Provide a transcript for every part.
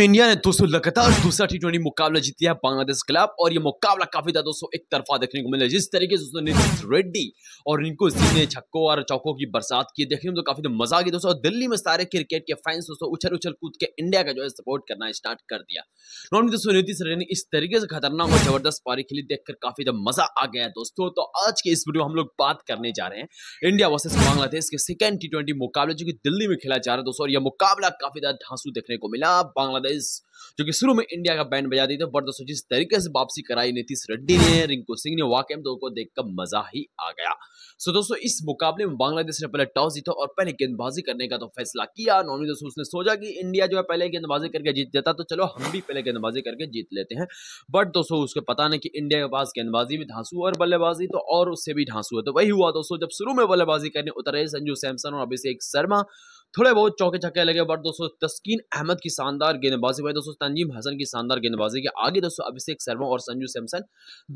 team India ने दोस्तों लगातार दूसरा टी ट्वेंटी मुकाबला जीत लिया बांग्लादेश खिलाफ और ये मुकाबला काफी ज्यादा दोस्तों एक तरफा देखने को मिला जिस तरीके से दोस्तों नितिन रेड्डी और इनको जीने ने छक्कों और चौकों की बरसात की देखने में तो काफी मजा आ गया दोस्तों और दिल्ली में सारे क्रिकेट के फैंस दोस्तों उछल उछल कूद के इंडिया का जो है सपोर्ट करना स्टार्ट कर दिया नॉर्मली दोस्तों नीतीश रेड्डी ने इस तरीके से खतरनाक और जबरदस्त पारी खेली देखकर काफी मजा आ गया दोस्तों तो आज के इस वीडियो हम लोग बात करने जा रहे हैं इंडिया वर्सेज बांग्लादेश के सेकेंड टी मुकाबला जो कि दिल्ली में खेला जा रहा है दोस्तों और यह मुकाबला काफी ज्यादा धांसू देखने को मिला बांग्लादेश कांग्रेस जो कि शुरू में इंडिया का बैंड बजा दी थी बट दोस्तों जिस तरीके से वापसी कराई नीतीश रेड्डी ने रिंकू सिंह ने वाकई में को देखकर मजा ही आ गया सो दोस्तों इस मुकाबले में बांग्लादेश ने पहले टॉस जीता और पहले गेंदबाजी करने का तो फैसला किया नॉर्मली दोस्तों उसने सोचा कि इंडिया जो है पहले गेंदबाजी करके जीत जाता तो चलो हम भी पहले गेंदबाजी करके जीत लेते हैं बट दोस्तों उसको पता नहीं कि इंडिया के पास गेंदबाजी भी धांसू और बल्लेबाजी तो और उससे भी ढांसू है तो वही हुआ दोस्तों जब शुरू में बल्लेबाजी करने उतरे संजू सैमसन और अभिषेक शर्मा थोड़े बहुत चौके छक्के लगे बट दोस्तों तस्कीन अहमद की शानदार गेंदबाजी भाई दोस्तों तंजीम हसन की शानदार गेंदबाजी के आगे दोस्तों अभिषेक शर्मा और संजू सैमसन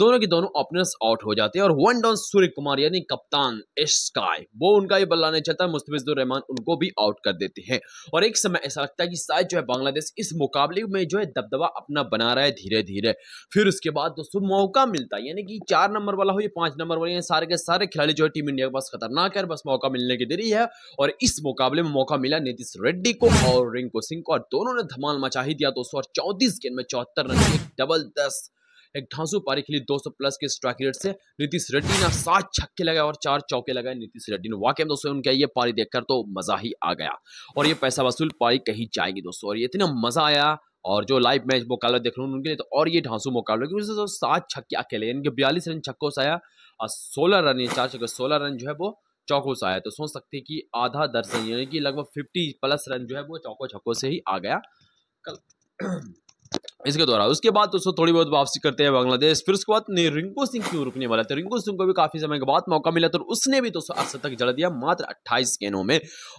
दोनों के दोनों ओपनर्स आउट हो जाते हैं और वन डाउन सूर्य कुमार यानी कप्तान स्काई वो उनका ये बल्ला नहीं चलता मुस्तफिजुर रहमान उनको भी आउट कर देते हैं और एक समय ऐसा लगता है कि शायद जो है बांग्लादेश इस मुकाबले में जो है दबदबा अपना बना रहा है धीरे धीरे फिर उसके बाद दोस्तों मौका मिलता है यानी कि चार नंबर वाला हो या पांच नंबर वाला सारे के सारे खिलाड़ी जो है टीम इंडिया के पास खतरनाक है बस मौका मिलने की देरी है और इस मुकाबले में मौका मिला नीतीश रेड्डी को और रिंकू सिंह को और दोनों ने धमाल मचा ही दिया दोस्तों और चौतीस गेंद में चौहत्तर रन एक डबल दस एक ढांसू पारी खेली 200 प्लस के स्ट्राइक रेट से नीतीश रेड्डी ने सात छक्के लगाए और चार चौके लगाए नीतीश रेड्डी ने वाकई दोस्तों उनका ये पारी देखकर तो मजा ही आ गया और ये पैसा वसूल पारी कहीं जाएगी दोस्तों और ये इतना मजा आया और जो लाइव मैच मुकाबला देख रहे हैं उनके लिए तो और ये ढांसू मुकाबला क्योंकि सात छक्के अकेले इनके बयालीस रन छक्कों से आया और सोलह रन ये चार छक्के सोलह रन जो है वो चौकों से आया तो सोच सकते हैं कि आधा दर्जन यानी कि लगभग फिफ्टी प्लस रन जो है वो चौको छक्कों से ही आ गया कल इसके द्वारा उसके बाद दोस्तों थोड़ी बहुत वापसी करते हैं बांग्लादेश फिर उसके बाद रिंकू सिंह क्यों रुकने वाला था तो रिंकू सिंह को भी काफी समय के बाद मौका मिला तो उसने भी दोस्तों अर्थ तक जड़ दिया मात्र 28 गेंदों में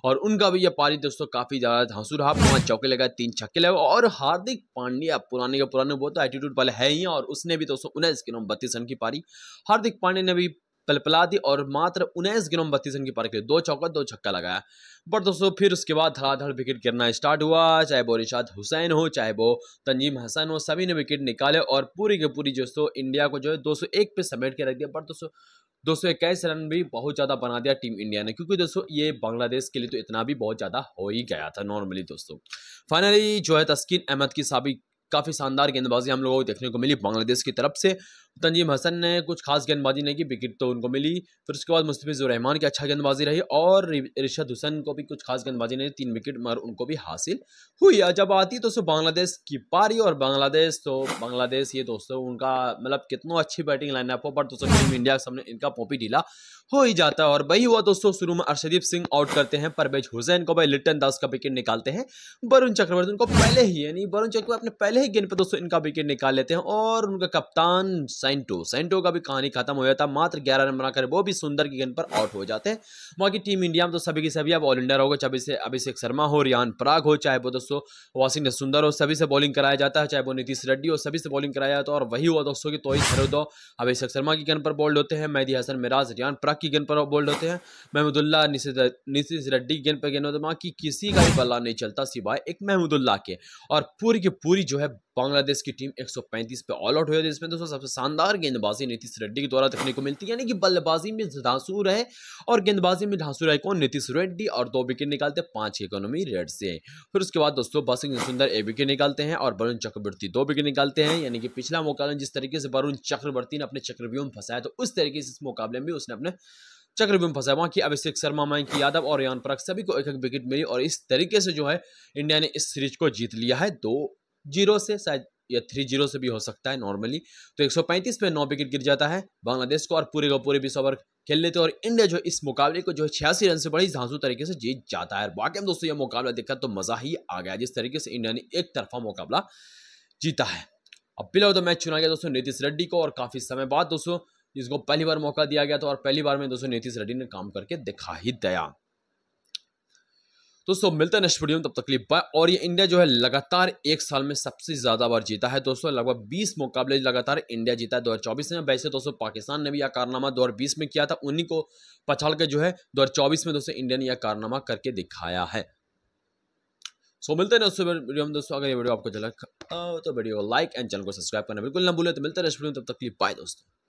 और उनका भी यह पारी दोस्तों काफी ज्यादा धांसू रहा पांच चौके लगाए तीन छक्के लगाए और हार्दिक पांड्या पुराने के पुराने वो तो एटीट्यूड वाले है ही और उसने भी दोस्तों उन्नीस गेंदों में बत्तीस रन की पारी हार्दिक पांडे ने भी पलपला दी और मात्र उन्नीस गेंदों में बत्तीस रन की पार के दो चौका दो छक्का लगाया बट दोस्तों फिर उसके बाद धड़ाधड़ विकेट गिरना स्टार्ट हुआ चाहे वो रिशाद हुसैन हो चाहे वो तंजीम हसन हो सभी ने विकेट निकाले और पूरी की पूरी दोस्तों इंडिया को जो है एक पे समेट के रख दिया बट दोस्तों दो सौ इक्कीस रन भी बहुत ज़्यादा बना दिया टीम इंडिया ने क्योंकि दोस्तों ये बांग्लादेश के लिए तो इतना भी बहुत ज़्यादा हो ही गया था नॉर्मली दोस्तों फाइनली जो है तस्किन अहमद की साबिक काफ़ी शानदार गेंदबाजी हम लोगों को देखने को मिली बांग्लादेश की तरफ से तंजीम हसन ने कुछ खास गेंदबाजी नहीं की विकेट तो उनको मिली फिर उसके बाद रहमान की अच्छा गेंदबाजी रही और रिशद हुसैन को भी कुछ खास गेंदबाजी नहीं तीन विकेट मगर उनको भी हासिल हुई जब आती तो सो बांग्लादेश की पारी और बांग्लादेश तो बांग्लादेश ये दोस्तों उनका मतलब कितनों अच्छी बैटिंग लाइनअप हो पर दोस्तों टीम इंडिया के सामने इनका पोपी ढीला हो ही जाता है और वही हुआ दोस्तों शुरू में अर्शदीप सिंह आउट करते हैं परवेज हुसैन को भाई लिटन दास का विकेट निकालते हैं वरुण चक्रवर्ती उनको पहले ही यानी वरुण चक्रवर्ती अपने पहले ही गेंद पर दोस्तों इनका विकेट निकाल लेते हैं और उनका कप्तान सेंटो सेंटो का भी कहानी खत्म हो जाता मात्र ग्यारह रन बनाकर वो भी सुंदर की गेंद पर आउट हो जाते बाकी टीम इंडिया में तो सभी की सभी अब ऑल इंडिया होगा चाहे से अभिषेक शर्मा हो रियान पराग हो चाहे वो दोस्तों वासिंग सुंदर हो सभी से बॉलिंग कराया जाता है चाहे वो नीतीश रेड्डी हो सभी से बॉलिंग कराया जाता है और वही हुआ दोस्तों की तो तोहित हरोदो अभिषेक शर्मा की गेंद पर बोल्ड होते हैं मैदी हसन मिराज रियान पराग की गेंद पर बोल्ड होते हैं महमूदुल्ला नीतीश रेड्डी की गेंद पर गेंद होते बाकी किसी का भी बल्ला नहीं चलता सिवाय एक महमूदुल्ला के और पूरी की पूरी जो है बांग्लादेश की टीम 135 पे ऑल आउट हुई जिसमें दोस्तों सबसे शानदार गेंदबाजी नीतीश रेड्डी के द्वारा देखने को मिलती है यानी कि बल्लेबाजी में धांसू रहे और गेंदबाजी में धांसू रहे कौन नीतीश रेड्डी और दो विकेट निकालते हैं पांच इकोनॉमी रेड से फिर उसके बाद दोस्तों बसिंग सुंदर एक विकेट निकालते हैं और वरुण चक्रवर्ती दो विकेट निकालते हैं यानी कि पिछला मुकाबला जिस तरीके से वरुण चक्रवर्ती ने अपने चक्रव्यूह में फंसाया तो उस तरीके से इस मुकाबले में उसने अपने चक्रव्यूम फंसा वहाँ की अभिषेक शर्मा मयंक यादव और यान पराग सभी को एक एक विकेट मिली और इस तरीके से जो है इंडिया ने इस सीरीज को जीत लिया है दो जीरो से शायद या थ्री जीरो से भी हो सकता है नॉर्मली तो 135 में नौ विकेट गिर जाता है बांग्लादेश को और पूरे का पूरे बीस ओवर खेल लेते और इंडिया जो इस मुकाबले को जो है छियासी रन से बड़ी झांसू तरीके से जीत जाता है वाकई में दोस्तों ये मुकाबला देखा तो मज़ा ही आ गया जिस तरीके से इंडिया ने एक तरफा मुकाबला जीता है अब बिलो तो मैच चुना गया दोस्तों नीतीश रेड्डी को और काफ़ी समय बाद दोस्तों जिसको पहली बार मौका दिया गया था और पहली बार में दोस्तों नीतीश रेड्डी ने काम करके दिखा ही दिया दोस्तों मिलते हैं नेक्स्ट वीडियो में तब तक लिए और ये इंडिया जो है लगातार एक साल में सबसे ज़्यादा बार जीता है दोस्तों लगभग 20 मुकाबले लगातार इंडिया जीता है 2024 में वैसे दोस्तों पाकिस्तान ने भी यह कारनामा 2020 में किया था उन्हीं को पछाड़ के जो है 2024 में दोस्तों इंडिया ने यह कारनामा करके दिखाया है सो मिलते हैं दोस्तों में दोस्तों अगर ये वीडियो आपको अच्छा तो वीडियो को लाइक एंड चैनल को सब्सक्राइब करना बिल्कुल ना भूलें तो मिलते हैं नेक्स्ट वीडियो तब तक लिए बाय दोस्तों